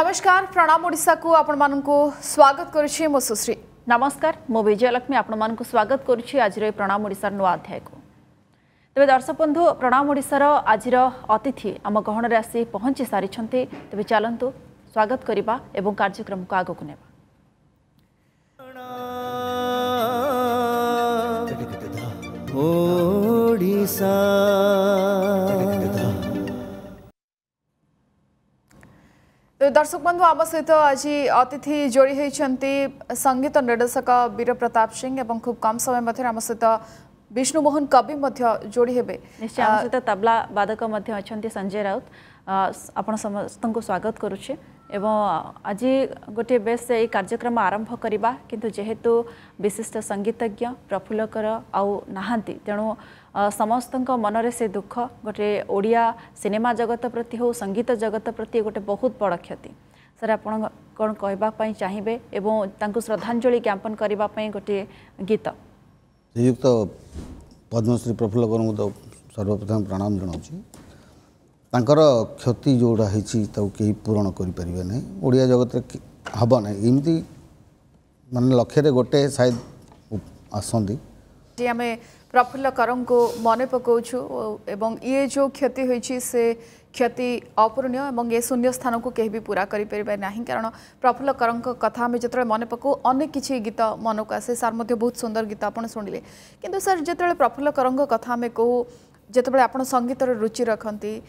नमस्कार प्रणाम ओडा को आपण स्वागत करुच्ची मो सुश्री नमस्कार मो विजयलक्ष्मी आपण स्वागत करुच्ची आज प्रणाम ओडार नुआ अध्याय को तेज दर्शक बंधु प्रणाम ओडार आज अतिथि आम गहन आसी पहुंची सारी तेज चलतु स्वागत करवा और कार्यक्रम को आगक ने ओडिशा दर्शक बंधु आम सहित आज अतिथि जोड़ी होती संगीत निर्देशक वीर प्रताप सिंह और खूब कम समय मध्य आम सहित विष्णुमोहन कवि जोड़ी हे निश्चय आम सहित तबला बादक अच्छा संजय राउत आपण समस्त को स्वागत करुचे এবং आज गोटे বেশ এই কার্যক্রম আরম্ভ করা কিন্তু যেহেতু বিশিষ্ট সঙ্গীতজ্ঞ প্রফুল্লকর আউ নাহান্তি তেণু समस्त मनरे से दुख गोटे ओडिया सिनेमा जगत प्रति हो संगीत जगत प्रति गोटे बहुत बड़ क्षति सर आप कौन कहवापी चाहिए श्रद्धाजलि ज्ञापन करने गोटे गीत श्रीयुक्त पद्मश्री प्रफुल्ल गुरु मुझे सर्वप्रथम प्रणाम जनाऊर क्षति जोड़ा होती कहीं पूरण करें ओडिया जगत हम ना इमती मान लक्ष्य गोटे सायद आसती आम प्रफुल्ल कर मन पका एवं ये जो क्षति हो क्षति अपूरणीय ये शून्य स्थान को कहीं भी पूरा करें कारण प्रफुल्ल कर कथ आम जो मन पकाऊ अनेक किसी गीत मन को आसे सार बहुत सुंदर गीत आप शुणिले कि सर जो प्रफुल्ल कर कथ आम कहू जो आप संगीत रुचि रखती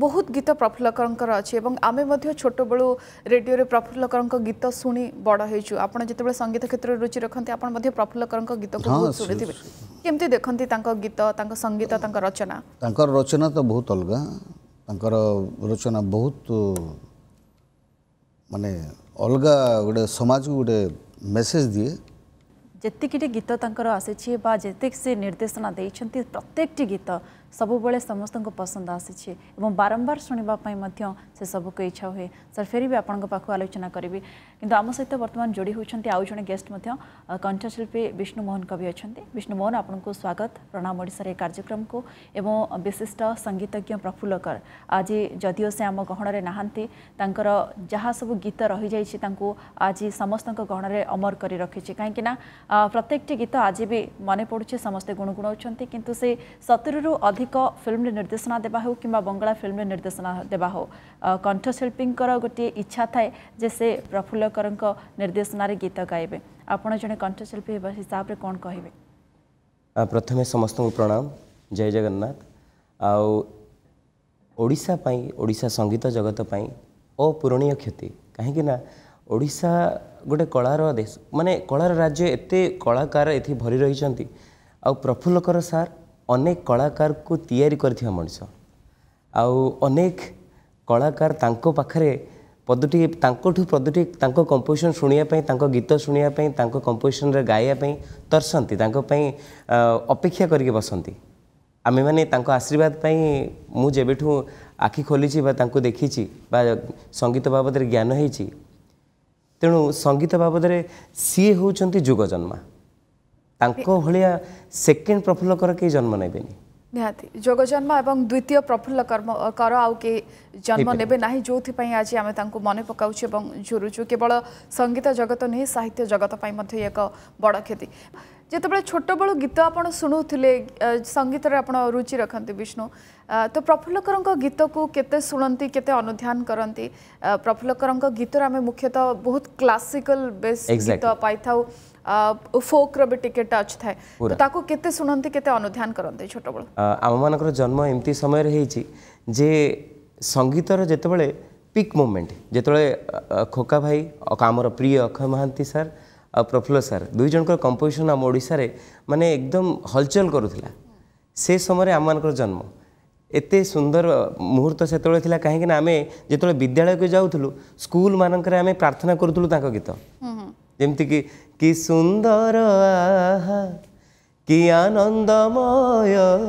ବହୁତ ଗୀତ ପ୍ରଫୁଲ୍ଲକରଙ୍କର ଅଛି ଏବଂ ଆମେ ମଧ୍ୟ ଛୋଟବେଳୁ ରେଡ଼ିଓରେ ପ୍ରଫୁଲ୍ଲକରଙ୍କ ଗୀତ ଶୁଣି ବଡ଼ ହେଇଛୁ ଆପଣ ଯେତେବେଳେ ସଙ୍ଗୀତ କ୍ଷେତ୍ରରେ ରୁଚି ରଖନ୍ତି ଆପଣ ମଧ୍ୟ ପ୍ରଫୁଲ୍ଲକରଙ୍କ ଗୀତକୁ ଶୁଣିଥିବେ କେମିତି ଦେଖନ୍ତି ତାଙ୍କ ଗୀତ ତାଙ୍କ ସଙ୍ଗୀତ ତାଙ୍କ ରଚନା ତାଙ୍କର ରଚନା ତ ବହୁତ ଅଲଗା ତାଙ୍କର ରଚନା ବହୁତ ମାନେ ଅଲଗା ଗୋଟେ ସମାଜକୁ ଗୋଟେ ମେସେଜ୍ ଦିଏ ଯେତିକିଟି ଗୀତ ତାଙ୍କର ଆସିଛି ବା ଯେତିକି ସେ ନିର୍ଦ୍ଦେଶନା ଦେଇଛନ୍ତି ପ୍ରତ୍ୟେକଟି ଗୀତ ସବୁବେଳେ ସମସ୍ତଙ୍କୁ ପସନ୍ଦ ଆସିଛି ଏବଂ ବାରମ୍ବାର ଶୁଣିବା ପାଇଁ ମଧ୍ୟ ସେ ସବୁକୁ ଇଚ୍ଛା ହୁଏ ସାର୍ ଫେରି ବି ଆପଣଙ୍କ ପାଖକୁ ଆଲୋଚନା କରିବି କିନ୍ତୁ ଆମ ସହିତ ବର୍ତ୍ତମାନ ଯୋଡ଼ି ହେଉଛନ୍ତି ଆଉ ଜଣେ ଗେଷ୍ଟ ମଧ୍ୟ କଣ୍ଠଶିଳ୍ପୀ ବିଷ୍ଣୁ ମୋହନ କବି ଅଛନ୍ତି ବିଷ୍ଣୁ ମୋହନ ଆପଣଙ୍କୁ ସ୍ୱାଗତ ପ୍ରଣାମ ଓଡ଼ିଶାର ଏ କାର୍ଯ୍ୟକ୍ରମକୁ ଏବଂ ବିଶିଷ୍ଟ ସଙ୍ଗୀତଜ୍ଞ ପ୍ରଫୁଲ୍ଲ କର ଆଜି ଯଦିଓ ସେ ଆମ ଗହଣରେ ନାହାନ୍ତି ତାଙ୍କର ଯାହା ସବୁ ଗୀତ ରହିଯାଇଛି ତାଙ୍କୁ ଆଜି ସମସ୍ତଙ୍କ ଗହଣରେ ଅମର କରି ରଖିଛି କାହିଁକିନା ପ୍ରତ୍ୟେକଟି ଗୀତ ଆଜି ବି ମନେ ପଡ଼ୁଛି ସମସ୍ତେ ଗୁଣଗୁଣାଉଛନ୍ତି କିନ୍ତୁ ସେ ସତୁରିରୁ ଅଧିକ अधिक फिल्म निर्देशना देवा हूँ कि बंगला फिल्म निर्देशना देवा हूँ कंठशिल्पी गोटे इच्छा थाए जे से प्रफुल्लकर निर्देशन गीत गाइबे आप जन कंठशिल्पी हिसाब से कौन कह प्रथम समस्त प्रणाम जय जगन्नाथ आशापाई ओडा संगीत जगतपाई अपूरणीय क्षति कहीं ओडा गोटे कलार देश मानने कलार राज्य एत कलाकार भरी रही आ प्रफुल्लकर सार अनेक कलाकारको आउ अनेक कलाकार तदटी तदटी त कम्पोजिसन शुण गीत सुन त कम्पोजिसन गाइप तांको तपाईँ अपेक्षा आखी खोली आमेमा आशीर्वादप तांको देखी आखि खोलिङ संगीत बाबत रे ज्ञान है तेणु सङ्गीत बाबदेखि हौ जुगन्मा ତାଙ୍କ ଭଳିଆ ସେକେଣ୍ଡ ପ୍ରଫୁଲ୍ଲକର କେହି ଜନ୍ମ ନେବେନି ନିହାତି ଯୋଗ ଜନ୍ମ ଏବଂ ଦ୍ୱିତୀୟ ପ୍ରଫୁଲ୍ଲ କର୍ମ କର ଆଉ କେହି ଜନ୍ମ ନେବେ ନାହିଁ ଯେଉଁଥିପାଇଁ ଆଜି ଆମେ ତାଙ୍କୁ ମନେ ପକାଉଛୁ ଏବଂ ଝୁରୁଛୁ କେବଳ ସଙ୍ଗୀତ ଜଗତ ନୁହେଁ ସାହିତ୍ୟ ଜଗତ ପାଇଁ ମଧ୍ୟ ଏକ ବଡ଼ କ୍ଷତି ଯେତେବେଳେ ଛୋଟବେଳୁ ଗୀତ ଆପଣ ଶୁଣୁଥିଲେ ସଙ୍ଗୀତରେ ଆପଣ ରୁଚି ରଖନ୍ତି ବିଷ୍ଣୁ ତ ପ୍ରଫୁଲ୍ଲକରଙ୍କ ଗୀତକୁ କେତେ ଶୁଣନ୍ତି କେତେ ଅନୁଧ୍ୟାନ କରନ୍ତି ପ୍ରଫୁଲ୍ଲକରଙ୍କ ଗୀତରେ ଆମେ ମୁଖ୍ୟତଃ ବହୁତ କ୍ଲାସିକାଲ ବେସ୍ ଗୀତ ପାଇଥାଉ फोक रे टिके टच थाए तो ताको केते सुनंती केते अनुध्यान करंते छोट बळ आम मानकर जन्म एमती समय रे हेची जे संगीतर जेतेबेले पिक मोमेंट जेतेबेले खोका भाई आमर प्रिय अक्षय महांती सर ଆଉ ପ୍ରଫୁଲ୍ଲ ସାର୍ ଦୁଇ ଜଣଙ୍କର କମ୍ପୋଜିସନ୍ ଆମ ଓଡ଼ିଶାରେ ମାନେ ଏକଦମ ହଲଚଲ କରୁଥିଲା ସେ ସମୟରେ ଆମମାନଙ୍କର ଜନ୍ମ ଏତେ ସୁନ୍ଦର ମୁହୂର୍ତ୍ତ ସେତେବେଳେ ଥିଲା କାହିଁକି ନା ଆମେ ଯେତେବେଳେ ବିଦ୍ୟାଳୟକୁ ଯାଉଥିଲୁ ସ୍କୁଲମାନଙ୍କରେ ଆମେ ପ୍ରାର୍ଥନା କରୁଥିଲୁ ତାଙ୍କ ଗୀତ ଯେମିତିକି କି ସୁନ୍ଦର ଆହା କି ଆନନ୍ଦମୟ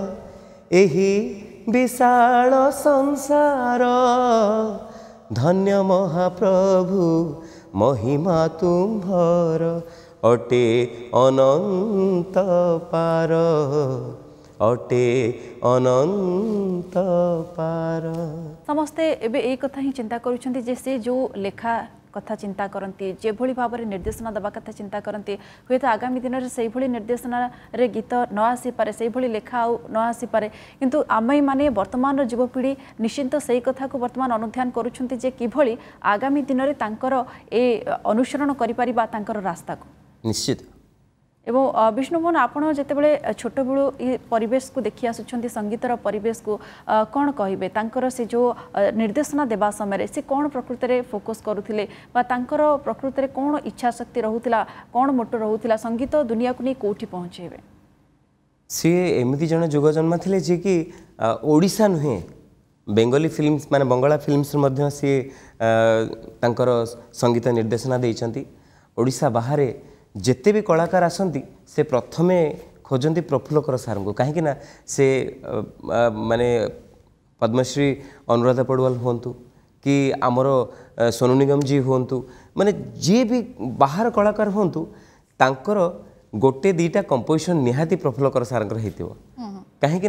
ଏହି ବିଶାଳ ସଂସାର ଧନ୍ୟ ମହାପ୍ରଭୁ ମହିମା ତୁମ୍ଭର ଅଟେ ଅନନ୍ତ ପାର ଅଟେ ଅନନ୍ତ ପାର ସମସ୍ତେ ଏବେ ଏଇ କଥା ହିଁ ଚିନ୍ତା କରୁଛନ୍ତି ଯେ ସେ ଯେଉଁ ଲେଖା କଥା ଚିନ୍ତା କରନ୍ତି ଯେଭଳି ଭାବରେ ନିର୍ଦ୍ଦେଶନା ଦେବା କଥା ଚିନ୍ତା କରନ୍ତି ହୁଏତ ଆଗାମୀ ଦିନରେ ସେଇଭଳି ନିର୍ଦ୍ଦେଶନାରେ ଗୀତ ନ ଆସିପାରେ ସେଇଭଳି ଲେଖା ଆଉ ନ ଆସିପାରେ କିନ୍ତୁ ଆମେମାନେ ବର୍ତ୍ତମାନର ଯୁବପିଢ଼ି ନିଶ୍ଚିନ୍ତ ସେଇ କଥାକୁ ବର୍ତ୍ତମାନ ଅନୁଧ୍ୟାନ କରୁଛନ୍ତି ଯେ କିଭଳି ଆଗାମୀ ଦିନରେ ତାଙ୍କର ଏ ଅନୁସରଣ କରିପାରିବା ତାଙ୍କର ରାସ୍ତାକୁ ନିଶ୍ଚିତ এবং বিষ্ণুমোহন আপনার যেতবে ছোটবেলু ই পরিবেশকু দেখি আসুচার সঙ্গীতর পরিবেশকু কণ কহবে তাঁকর সে যে নির্দেশনা দেওয়া সময় সে কণ প্রকৃতরে ফোকস করুলে বা তাঁকর প্রকৃতরে কণ ইচ্ছাশক্তি রহুলা কণ মোটো রহুলা সঙ্গীত দুনিয়া কোটি পৌঁছেবে সি এমি জন যুগ জন্মালে যে কি ওড়শা নুহে বেঙ্গলি ফিল্ম মানে বঙ্গলা ফিল্মস সি তাঁকর সঙ্গীত নির্দেশনা দিয়েছেন ওড়শা বাহারে जिते भी कलाकार आसती से प्रथम खोजती प्रफुल्लकर सार को कहीं से मान पद्मश्री अनुराधा पड़वाल हूँ कि आमर सोनू निगम जी हूँ मानने जी भी बाहर कलाकार हूँ तर गोटे दुटा कंपोजिशन निहाती प्रफुल्लकर सारे कहीं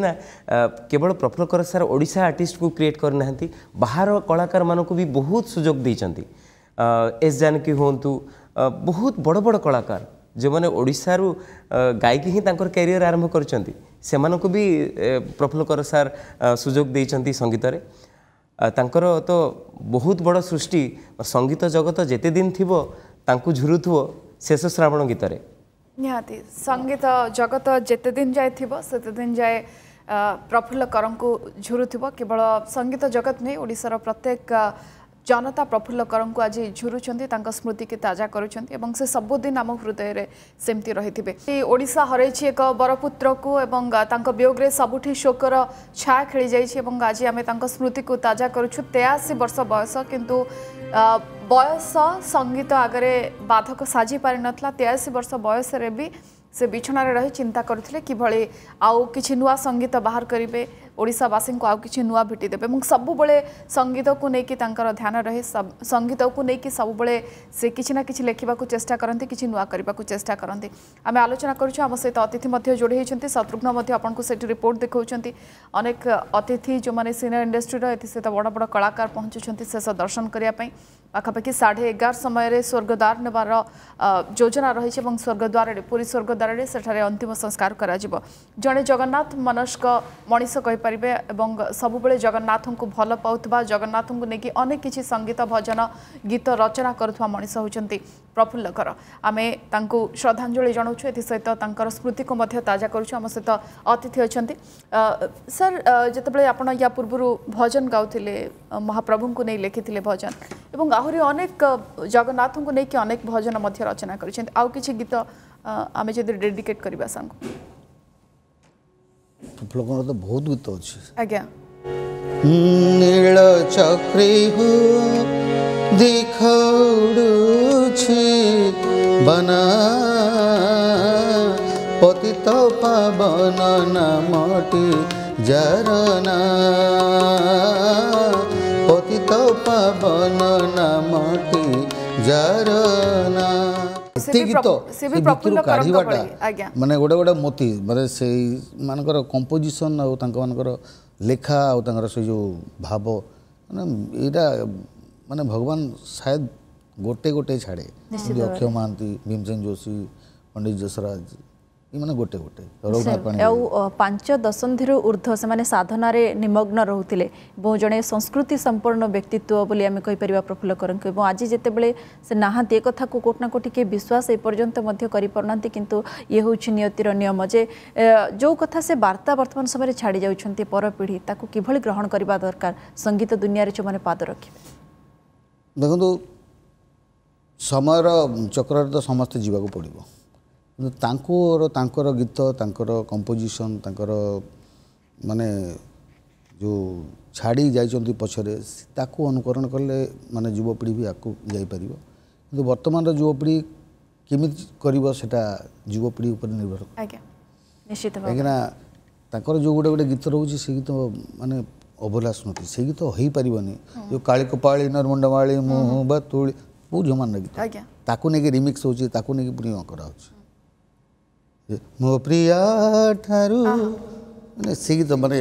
केवल प्रफुल्लकर सार ओा आर्ट को क्रिएट करना बाहर कलाकार मानक भी बहुत सुजोग एस जानकी हूँ ବହୁତ ବଡ଼ ବଡ଼ କଳାକାର ଯେଉଁମାନେ ଓଡ଼ିଶାରୁ ଗାଇକି ହିଁ ତାଙ୍କର କ୍ୟାରିୟର ଆରମ୍ଭ କରିଛନ୍ତି ସେମାନଙ୍କୁ ବି ପ୍ରଫୁଲ୍ଲକର ସାର୍ ସୁଯୋଗ ଦେଇଛନ୍ତି ସଙ୍ଗୀତରେ ତାଙ୍କର ତ ବହୁତ ବଡ଼ ସୃଷ୍ଟି ସଙ୍ଗୀତ ଜଗତ ଯେତେ ଦିନ ଥିବ ତାଙ୍କୁ ଝୁରୁଥିବ ଶେଷ ଶ୍ରାବଣ ଗୀତରେ ନିହାତି ସଙ୍ଗୀତ ଜଗତ ଯେତେ ଦିନ ଯାଏ ଥିବ ସେତେ ଦିନ ଯାଏ ପ୍ରଫୁଲ୍ଲ କରଙ୍କୁ ଝୁରୁଥିବ କେବଳ ସଙ୍ଗୀତ ଜଗତ ନୁହେଁ ଓଡ଼ିଶାର ପ୍ରତ୍ୟେକ জনতা প্রফুল্ল করঙ্কু আজ ঝুড়ুচ্ছেন তাঁর স্মৃতিকে তাজা করছেন এবং সে সবুদিন আম হৃদয়ের সেমতি রয়েছে ওড়শা হরাইছি এক বরপুত্রকু এবং তাঁর বিয়োগে সবুঠি শোকর ছা খেলে যাই এবং আজ আমি তাঁর স্মৃতিকে তাজা করছু তেয়াশি বর্ষ বয়স কিন্তু বয়স সঙ্গীত আগরে বাধক সাজি পারি নথিলা তেয়াশি বর্ষ বয়সরে বি সে বিছনার রহি চিন্তা করুলে কিভাবে আউ কিছু নূয়া সঙ্গীত বাহার করবে ओडावासी को आउ कि नुआ भेटिदे सबुब संगीत को लेकिन ध्यान रहे संगीत को लेकिन सबुब से किसी ना कि लिखा चेषा करते कि नुआ करने को चेषा करते आम आलोचना करम सहित अतिथि जोड़े होती शत्रुघ्न को रिपोर्ट देखा देखाऊक अतिथि जो मैंने सिने इंडस्ट्रीर एस बड़ बड़ कलाकार पहुँचुंट शेष दर्शन करने पखापाखि साढ़े एगार समय स्वर्गद्वार नेबार योजना रही है स्वर्गद्वार पूरी स्वर्गद्वार अंतिम संस्कार करे जगन्नाथ मनस्क मणिष कह पारे और सबुब जगन्नाथ को भल पाता जगन्नाथ को लेकिन अनेक कि संगीत भजन गीत रचना करुवा मनीष होती प्रफुल्लकर कर आम श्रद्धाजलि जनाऊु एस सहित स्मृति को मैं ताजा करम सहित अतिथि अच्छा सर जितेबले आप पूर्व भजन गाते महाप्रभु को नहीं लिखि भजन एवं आहरी अनेक जगन्नाथ को लेकिन अनेक भजन रचना करीत आम जो डेडिकेट करवा सा ଫୁଲକଣ ତ ବହୁତ ଗୀତ ଅଛି ଆଜ୍ଞା ନୀଳ ଚକ୍ରୀ ହୁ ଦେଖୁଛି ବନ ପତିତ ପାବନ ନାମଟି ଜରନା ପତିତ ପାବନ ନାମଟି ଜରନା ଏତେ ଗୀତ ସେ ଭିତରୁ କାଢ଼ିବାଟା ମାନେ ଗୋଟେ ଗୋଟେ ମୋତି ମାନେ ସେଇମାନଙ୍କର କମ୍ପୋଜିସନ୍ ଆଉ ତାଙ୍କମାନଙ୍କର ଲେଖା ଆଉ ତାଙ୍କର ସେ ଯେଉଁ ଭାବ ମାନେ ଏଇଟା ମାନେ ଭଗବାନ ସାୟଦ ଗୋଟେ ଗୋଟେ ଛାଡ଼େ ଅକ୍ଷୟ ମହାନ୍ତି ଭୀମସେନ ଯୋଶୀ ପଣ୍ଡିତ ଯଶରାଜ ମାନେ ଗୋଟେ ଗୋଟେ ଆଉ ପାଞ୍ଚ ଦଶନ୍ଧିରୁ ଉର୍ଦ୍ଧ୍ୱ ସେମାନେ ସାଧନାରେ ନିମଗ୍ନ ରହୁଥିଲେ ଏବଂ ଜଣେ ସଂସ୍କୃତି ସମ୍ପନ୍ନ ବ୍ୟକ୍ତିତ୍ୱ ବୋଲି ଆମେ କହିପାରିବା ପ୍ରଫୁଲ୍ଲ କରଙ୍କୁ ଏବଂ ଆଜି ଯେତେବେଳେ ସେ ନାହାନ୍ତି ଏ କଥାକୁ କେଉଁଠି ନା କେଉଁଠି କିଏ ବିଶ୍ୱାସ ଏପର୍ଯ୍ୟନ୍ତ ମଧ୍ୟ କରିପାରୁନାହାନ୍ତି କିନ୍ତୁ ଇଏ ହେଉଛି ନିୟତିର ନିୟମ ଯେ ଯେଉଁ କଥା ସେ ବାର୍ତ୍ତା ବର୍ତ୍ତମାନ ସମୟରେ ଛାଡ଼ି ଯାଉଛନ୍ତି ପର ପିଢ଼ି ତାକୁ କିଭଳି ଗ୍ରହଣ କରିବା ଦରକାର ସଙ୍ଗୀତ ଦୁନିଆରେ ଯେଉଁମାନେ ପାଦ ରଖିବେ ଦେଖନ୍ତୁ ସମୟର ଚକ୍ରରେ ତ ସମସ୍ତେ ଯିବାକୁ ପଡ଼ିବ ତାଙ୍କର ତାଙ୍କର ଗୀତ ତାଙ୍କର କମ୍ପୋଜିସନ୍ ତାଙ୍କର ମାନେ ଯେଉଁ ଛାଡ଼ି ଯାଇଛନ୍ତି ପଛରେ ତାକୁ ଅନୁକରଣ କଲେ ମାନେ ଯୁବପିଢ଼ି ବି ଆଗକୁ ଯାଇପାରିବ କିନ୍ତୁ ବର୍ତ୍ତମାନର ଯୁବପିଢ଼ି କେମିତି କରିବ ସେଇଟା ଯୁବପିଢ଼ି ଉପରେ ନିର୍ଭର କାହିଁକିନା ତାଙ୍କର ଯେଉଁ ଗୋଟେ ଗୋଟେ ଗୀତ ରହୁଛି ସେ ଗୀତ ମାନେ ଅବଲା ସ୍ମୃତି ସେ ଗୀତ ହେଇପାରିବନି ଯେଉଁ କାଳି କପାଳି ନର୍ମଣ୍ଡମାଳି ମୁହଁ ବା ତୁଳି କେଉଁ ଝିଅମାନର ଗୀତ ତାକୁ ନେଇକି ରିମିକ୍ସ ହେଉଛି ତାକୁ ନେଇକି ପୁଣି କରାହେଉଛି ମୋ ପ୍ରିୟା ଠାରୁ ମାନେ ସେଇ ତ ମାନେ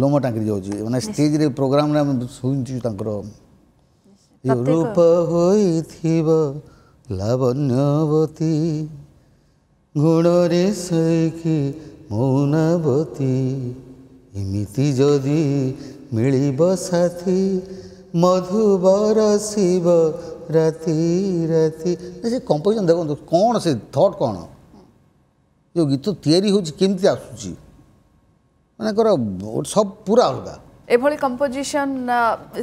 ଲୋମ ଟାଙ୍କି ଯାଉଛି ମାନେ ଷ୍ଟେଜରେ ପ୍ରୋଗ୍ରାମରେ ଆମେ ଶୁଣିଛୁ ତାଙ୍କର ରୂପ ହୋଇଥିବ ଲାବଣ୍ୟବତୀ ଗୁଣରେ ଶୈକି ମୌନବତୀ ଏମିତି ଯଦି ମିଳିବ ସାଥୀ ମଧୁବର ଶିବ ରାତି ରାତି ସେ କମ୍ପୋଜିସନ୍ ଦେଖନ୍ତୁ କ'ଣ ସେ ଥଟ୍ କ'ଣ ଯେଉଁ ଗୀତ ତିଆରି ହେଉଛି କେମିତି ଆସୁଛି ମନେକର ସବୁ ପୁରା ଅଲଗା ଏଭଳି କମ୍ପୋଜିସନ୍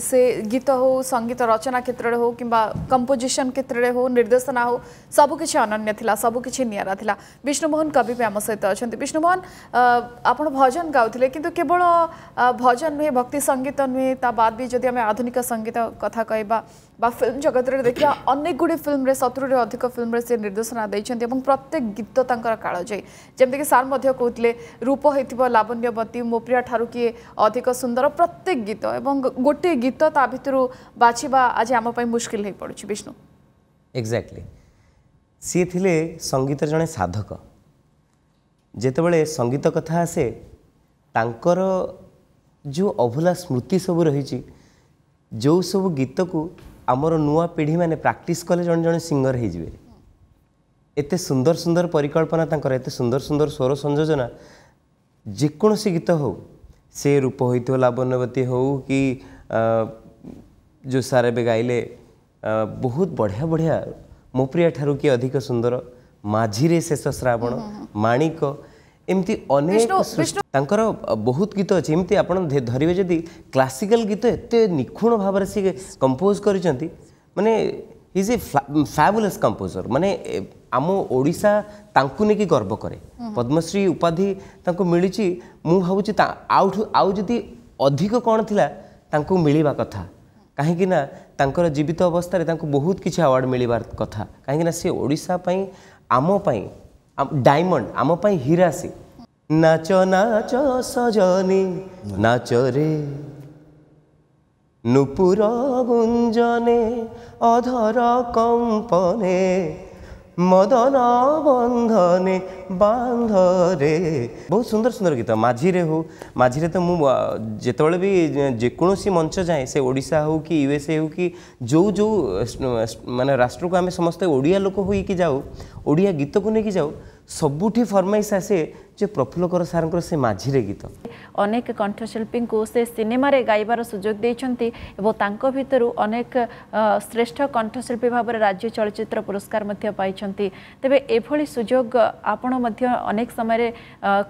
ସେ ଗୀତ ହଉ ସଙ୍ଗୀତ ରଚନା କ୍ଷେତ୍ରରେ ହଉ କିମ୍ବା କମ୍ପୋଜିସନ୍ କ୍ଷେତ୍ରରେ ହଉ ନିର୍ଦ୍ଦେଶନା ହଉ ସବୁକିଛି ଅନନ୍ୟ ଥିଲା ସବୁକିଛି ନିଆରା ଥିଲା ବିଷ୍ଣୁମୋହନ କବି ବି ଆମ ସହିତ ଅଛନ୍ତି ବିଷ୍ଣୁମୋହନ ଆପଣ ଭଜନ ଗାଉଥିଲେ କିନ୍ତୁ କେବଳ ଭଜନ ନୁହେଁ ଭକ୍ତି ସଙ୍ଗୀତ ନୁହେଁ ତା ବାଦ୍ ବି ଯଦି ଆମେ ଆଧୁନିକ ସଙ୍ଗୀତ କଥା କହିବା বা ফিল্ম জগতরে দেখা অনেক গুড়ি ফিল্মে সতুরু অধিক ফিল্মে সে নির্দেশনা দিয়েছেন এবং প্রত্যেক গীত তাঁর কালজয়ী যেমিকি সার কৌলে রূপ হয়েছিল লাবণ্যবতী মো প্রিয়া ঠার কি অধিক সুন্দর প্রত্যেক গীত এবং গোটিয়ে গীত তা ভিতর বাছবা আজ আমি মুশকিল হয়ে পড়ুছি বিষ্ণু এক্সাক্টলি সি লে সঙ্গীতর জনে সাধক যেতবে সঙ্গীত কথা আসে তাঁকর যে অভুলা স্মৃতি সবু রয়েছে যে সব গীতকু ଆମର ନୂଆ ପିଢ଼ିମାନେ ପ୍ରାକ୍ଟିସ୍ କଲେ ଜଣେ ଜଣେ ସିଙ୍ଗର ହେଇଯିବେ ଏତେ ସୁନ୍ଦର ସୁନ୍ଦର ପରିକଳ୍ପନା ତାଙ୍କର ଏତେ ସୁନ୍ଦର ସୁନ୍ଦର ସ୍ୱର ସଂଯୋଜନା ଯେକୌଣସି ଗୀତ ହେଉ ସେ ରୂପ ହୋଇଥିବ ଲାବଣ୍ୟବତୀ ହେଉ କି ଯେଉଁ ସାର୍ ଏବେ ଗାଇଲେ ବହୁତ ବଢ଼ିଆ ବଢ଼ିଆ ମୋ ପ୍ରିୟା ଠାରୁ କିଏ ଅଧିକ ସୁନ୍ଦର ମାଝିରେ ଶେଷ ଶ୍ରାବଣ ମାଣିକ एमती अनेक बहुत गीत अच्छे एमती आप धरवे जी क्लासिकाल गीत एत निखुण भाव से कंपोज कर मानने इज ए फैबुलस कंपोजर मानने आम ओडा नहीं गर्व कै पद्मश्री उपाधि मिली मुझे आदि अधिक कौन थी मिलवा कथा कहीं ना जीवित अवस्था बहुत किसी अवार्ड मिल कथा कहीं ओडापी आमपाई ଡାଇମଣ୍ଡ ଆମ ପାଇଁ ହୀରାସି ନାଚ ନାଚ ସଜନୀ ନାଚରେ ନୁପୁର ଗୁଞ୍ଜନେ ଅଧର କମ୍ପନେ মদন বন্ধনে বান্ধরে ବହୁତ ସୁନ୍ଦର ସୁନ୍ଦର ଗୀତ ମାଝିରେ ହଉ ମାଝିରେ ତ ମୁଁ ଯେତେବେଳେ ବି ଯେକୌଣସି ମଞ୍ଚ ଯାଏ ସେ ଓଡ଼ିଶା ହଉ କି ୟୁଏସ୍ଏ ହଉ କି ଯେଉଁ ଯେଉଁ ମାନେ ରାଷ୍ଟ୍ରକୁ ଆମେ ସମସ୍ତେ ଓଡ଼ିଆ ଲୋକ ହୋଇକି ଯାଉ ଓଡ଼ିଆ ଗୀତକୁ ନେଇକି ଯାଉ ସବୁଠି ଫର୍ମାଇଶ ଆସେ ଯେ ପ୍ରଫୁଲ୍ଲକର ସାର୍ଙ୍କର ସେ ମାଝିରେ ଗୀତ ଅନେକ କଣ୍ଠଶିଳ୍ପୀଙ୍କୁ ସେ ସିନେମାରେ ଗାଇବାର ସୁଯୋଗ ଦେଇଛନ୍ତି ଏବଂ ତାଙ୍କ ଭିତରୁ ଅନେକ ଶ୍ରେଷ୍ଠ କଣ୍ଠଶିଳ୍ପୀ ଭାବରେ ରାଜ୍ୟ ଚଳଚ୍ଚିତ୍ର ପୁରସ୍କାର ମଧ୍ୟ ପାଇଛନ୍ତି ତେବେ ଏଭଳି ସୁଯୋଗ ଆପଣ ମଧ୍ୟ ଅନେକ ସମୟରେ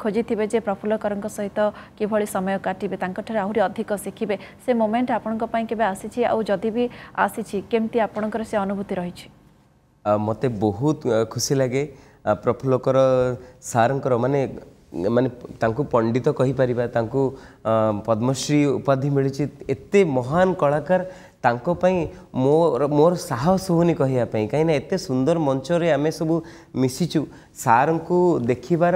ଖୋଜିଥିବେ ଯେ ପ୍ରଫୁଲ୍ଲକରଙ୍କ ସହିତ କିଭଳି ସମୟ କାଟିବେ ତାଙ୍କଠାରୁ ଆହୁରି ଅଧିକ ଶିଖିବେ ସେ ମୋମେଣ୍ଟ ଆପଣଙ୍କ ପାଇଁ କେବେ ଆସିଛି ଆଉ ଯଦି ବି ଆସିଛି କେମିତି ଆପଣଙ୍କର ସେ ଅନୁଭୂତି ରହିଛି ମୋତେ ବହୁତ ଖୁସି ଲାଗେ ପ୍ରଫୁଲ୍ଲକର ସାର୍ଙ୍କର ମାନେ ମାନେ ତାଙ୍କୁ ପଣ୍ଡିତ କହିପାରିବା ତାଙ୍କୁ ପଦ୍ମଶ୍ରୀ ଉପାଧି ମିଳିଛି ଏତେ ମହାନ କଳାକାର ତାଙ୍କ ପାଇଁ ମୋର ମୋର ସାହସ ହେଉନି କହିବା ପାଇଁ କାହିଁକିନା ଏତେ ସୁନ୍ଦର ମଞ୍ଚରେ ଆମେ ସବୁ ମିଶିଛୁ ସାର୍ଙ୍କୁ ଦେଖିବାର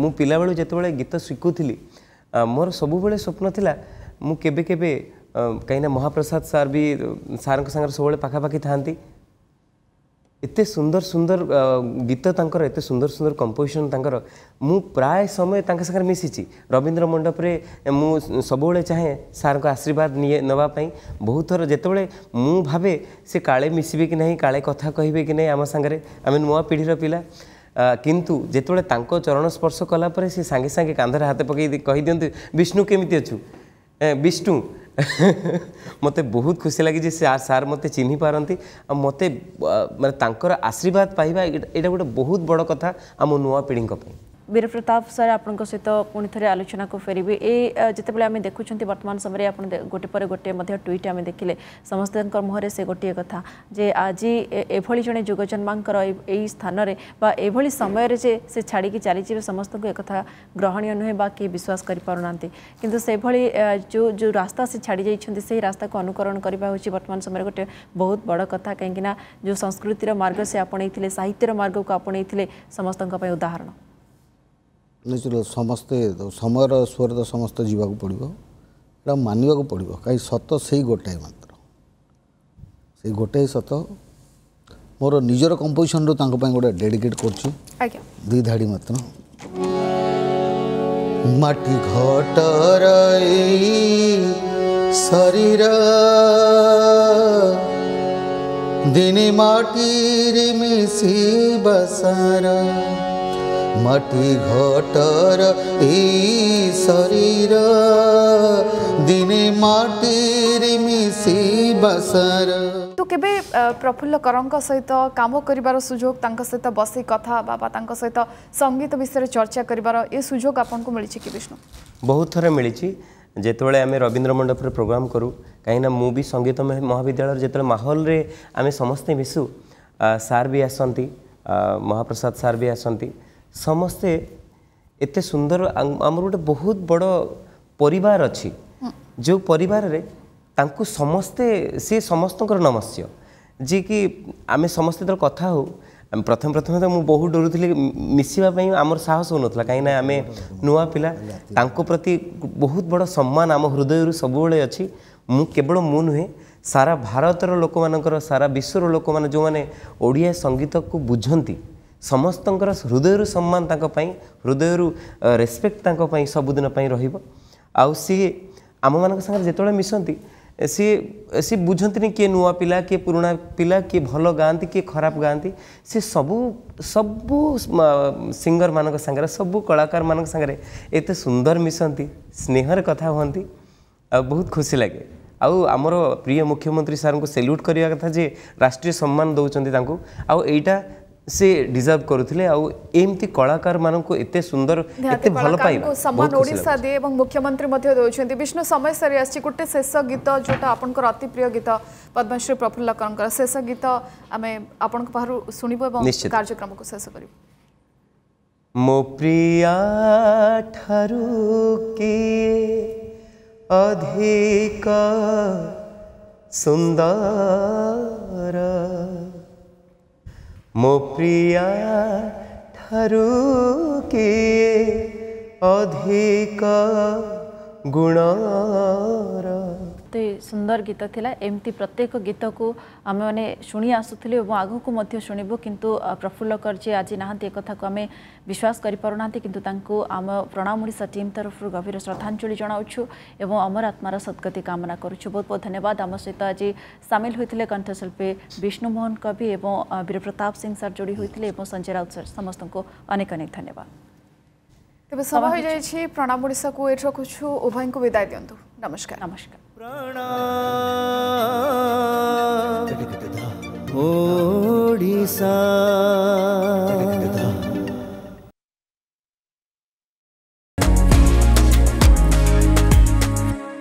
ମୁଁ ପିଲାବେଳୁ ଯେତେବେଳେ ଗୀତ ଶିଖୁଥିଲି ମୋର ସବୁବେଳେ ସ୍ୱପ୍ନ ଥିଲା ମୁଁ କେବେ କେବେ କାହିଁକିନା ମହାପ୍ରସାଦ ସାର୍ ବି ସାର୍ଙ୍କ ସାଙ୍ଗରେ ସବୁବେଳେ ପାଖାପାଖି ଥାଆନ୍ତି ଏତେ ସୁନ୍ଦର ସୁନ୍ଦର ଗୀତ ତାଙ୍କର ଏତେ ସୁନ୍ଦର ସୁନ୍ଦର କମ୍ପୋଜିସନ୍ ତାଙ୍କର ମୁଁ ପ୍ରାୟ ସମୟ ତାଙ୍କ ସାଙ୍ଗରେ ମିଶିଛି ରବୀନ୍ଦ୍ର ମଣ୍ଡପରେ ମୁଁ ସବୁବେଳେ ଚାହେଁ ସାର୍ଙ୍କ ଆଶୀର୍ବାଦ ନିଏ ନେବା ପାଇଁ ବହୁତ ଥର ଯେତେବେଳେ ମୁଁ ଭାବେ ସେ କାଳେ ମିଶିବେ କି ନାହିଁ କାଳେ କଥା କହିବେ କି ନାହିଁ ଆମ ସାଙ୍ଗରେ ଆମେ ନୂଆ ପିଢ଼ିର ପିଲା କିନ୍ତୁ ଯେତେବେଳେ ତାଙ୍କ ଚରଣ ସ୍ପର୍ଶ କଲା ପରେ ସେ ସାଙ୍ଗେ ସାଙ୍ଗେ କାନ୍ଧରେ ହାତ ପକାଇ କହିଦିଅନ୍ତି ବିଷ୍ଣୁ କେମିତି ଅଛୁ ବିଷ୍ଣୁ ମୋତେ ବହୁତ ଖୁସି ଲାଗେ ଯେ ସେ ସାର୍ ମୋତେ ଚିହ୍ନି ପାରନ୍ତି ଆଉ ମୋତେ ମାନେ ତାଙ୍କର ଆଶୀର୍ବାଦ ପାଇବା ଏଇଟା ଗୋଟେ ବହୁତ ବଡ଼ କଥା ଆମ ନୂଆ ପିଢ଼ିଙ୍କ ପାଇଁ वीर प्रताप सर आप सहित पुणि थे आलोचना को फेर जिते आम देखुं बर्तमान समय गोटे गोटे ट्विट आम देखिले समस्त मुहर से गोटे कथा जे आज एभली जन जुगजन्मा स्थान समय से छाड़ी चली जाए समस्त एक ग्रहणीय नुहे कि विश्वास कर पार ना कि जो जो रास्ता से छाड़ जाइंस से रास्ता को अनुकरण करवा हूँ बर्तमान समय गोटे बहुत बड़ कथा कहीं जो संस्कृतिर मार्ग से आपण साहित्यर मार्ग को आपण समस्त उदाहरण ନ୍ୟାଚୁରାଲ ସମସ୍ତେ ସମୟର ସ୍ୱର ତ ସମସ୍ତେ ଯିବାକୁ ପଡ଼ିବ ଏଇଟା ମାନିବାକୁ ପଡ଼ିବ କାହିଁକି ସତ ସେଇ ଗୋଟାଏ ମାତ୍ର ସେଇ ଗୋଟାଏ ସତ ମୋର ନିଜର କମ୍ପୋଜିସନରୁ ତାଙ୍କ ପାଇଁ ଗୋଟେ ଡେଡିକେଟ୍ କରୁଛି ଆଜ୍ଞା ଦୁଇ ଧାଡ଼ି ମାତ୍ର ମାଟି ଘଟର ଶରୀର ଦିନ ମାଟିରେ ମିଶି ବସାର মাটি ঘটর এই শরীর দিনে মাটিরে মিশি বসর তো কেবে প্রফুল্ল করঙ্ক সহিত কাম করিবার সুযোগ তাঙ্ক সহিত বসি কথা বাবা তাঙ্ক সহিত সঙ্গীত বিষয়ে চর্চা করিবার এ সুযোগ আপনাকে মিলিছি কি বিষ্ণু বহুত থরে মিলিছি ଯେତେବେଳେ ଆମେ ରବୀନ୍ଦ୍ର ମଣ୍ଡପରେ ପ୍ରୋଗ୍ରାମ୍ କରୁ କାହିଁକିନା ମୁଁ ବି মহাবিদ্যালয়ের ମହାବିଦ୍ୟାଳୟରେ মাহল রে আমি ସମସ୍ତେ মিশু ସାର୍ বি আসন্তি মহাপ্রসাদ ସାର୍ বি আসন্তি ସମସ୍ତେ ଏତେ ସୁନ୍ଦର ଆମର ଗୋଟେ ବହୁତ ବଡ଼ ପରିବାର ଅଛି ଯେଉଁ ପରିବାରରେ ତାଙ୍କୁ ସମସ୍ତେ ସିଏ ସମସ୍ତଙ୍କର ନମସ୍ୟ ଯିଏକି ଆମେ ସମସ୍ତେ ତ କଥା ହଉ ଆମେ ପ୍ରଥମେ ପ୍ରଥମେ ତ ମୁଁ ବହୁତ ଡରୁଥିଲି ମିଶିବା ପାଇଁ ଆମର ସାହସ ହେଉନଥିଲା କାହିଁକିନା ଆମେ ନୂଆ ପିଲା ତାଙ୍କ ପ୍ରତି ବହୁତ ବଡ଼ ସମ୍ମାନ ଆମ ହୃଦୟରୁ ସବୁବେଳେ ଅଛି ମୁଁ କେବଳ ମୁଁ ନୁହେଁ ସାରା ଭାରତର ଲୋକମାନଙ୍କର ସାରା ବିଶ୍ୱର ଲୋକମାନେ ଯେଉଁମାନେ ଓଡ଼ିଆ ସଙ୍ଗୀତକୁ ବୁଝନ୍ତି ସମସ୍ତଙ୍କର ହୃଦୟରୁ ସମ୍ମାନ ତାଙ୍କ ପାଇଁ ହୃଦୟରୁ ରେସପେକ୍ଟ ତାଙ୍କ ପାଇଁ ସବୁଦିନ ପାଇଁ ରହିବ ଆଉ ସିଏ ଆମମାନଙ୍କ ସାଙ୍ଗରେ ଯେତେବେଳେ ମିଶନ୍ତି ସିଏ ସିଏ ବୁଝନ୍ତିନି କିଏ ନୂଆ ପିଲା କିଏ ପୁରୁଣା ପିଲା କିଏ ଭଲ ଗାଆନ୍ତି କିଏ ଖରାପ ଗାଆନ୍ତି ସେ ସବୁ ସବୁ ସିଙ୍ଗରମାନଙ୍କ ସାଙ୍ଗରେ ସବୁ କଳାକାରମାନଙ୍କ ସାଙ୍ଗରେ ଏତେ ସୁନ୍ଦର ମିଶନ୍ତି ସ୍ନେହରେ କଥା ହୁଅନ୍ତି ଆଉ ବହୁତ ଖୁସି ଲାଗେ ଆଉ ଆମର ପ୍ରିୟ ମୁଖ୍ୟମନ୍ତ୍ରୀ ସାର୍ଙ୍କୁ ସେଲ୍ୟୁଟ୍ କରିବା କଥା ଯେ ରାଷ୍ଟ୍ରୀୟ ସମ୍ମାନ ଦେଉଛନ୍ତି ତାଙ୍କୁ ଆଉ ଏଇଟା ସେ ଡିଜର୍ଭ କରୁଥିଲେ ଆଉ ଏମିତି କଳାକାରମାନଙ୍କୁ ଏତେ ସୁନ୍ଦର ଏତେ ଭଲ ପାଇବା ସମ୍ମାନ ଓଡ଼ିଶା ଦିଏ ଏବଂ ମୁଖ୍ୟମନ୍ତ୍ରୀ ମଧ୍ୟ ଦେଉଛନ୍ତି ବିଷ୍ଣୁ ସମୟ ସରି ଆସିଛି ଗୋଟେ ଶେଷ ଗୀତ ଯେଉଁଟା ଆପଣଙ୍କର ଅତି ପ୍ରିୟ ଗୀତ ପଦ୍ମଶ୍ରୀ ପ୍ରଫୁଲ୍ଲ କରଙ୍କର ଶେଷ ଗୀତ ଆମେ ଆପଣଙ୍କ ପାଖରୁ ଶୁଣିବୁ ଏବଂ କାର୍ଯ୍ୟକ୍ରମକୁ ଶେଷ କରିବୁ ମୋ ପ୍ରିୟା ଠାରୁ କିଏ ଅଧିକ ସୁନ୍ଦର ମୋ ପ୍ରିୟା ଠାରୁ କିଏ ଅଧିକ ଗୁଣର त सुंदर गीत थिला एमती प्रत्येक गीत को इलाक गीतको अब मुनि आसुलु आगको मुणबु किन प्रफुल्लकर जे आज नाँति एउटा आम विश्वास गरिपुनाम प्रणवडिसा टीम तरफु गभीर श्रद्धाञ्जली जनाउछु ए अमर आत्मार सदगति कामना बहुत बहुत धन्यवाद आम सहित आज साम हुँदै कन्ठशिल्पी विष्णुमोहन कवि वीरप्रताप सिंह सर जोडी हुँदै संजय राउत सर समस्त अनेक अनेक धन्यवाद ତେବେ ସମୟ ହୋଇଯାଇଛି ପ୍ରଣାମ ଓଡ଼ିଶାକୁ ଏଠି ରଖୁଛୁ ଉଭୟଙ୍କୁ ବିଦାୟ ଦିଅନ୍ତୁ ନମସ୍କାର ନମସ୍କାର ଓଡ଼ିଶା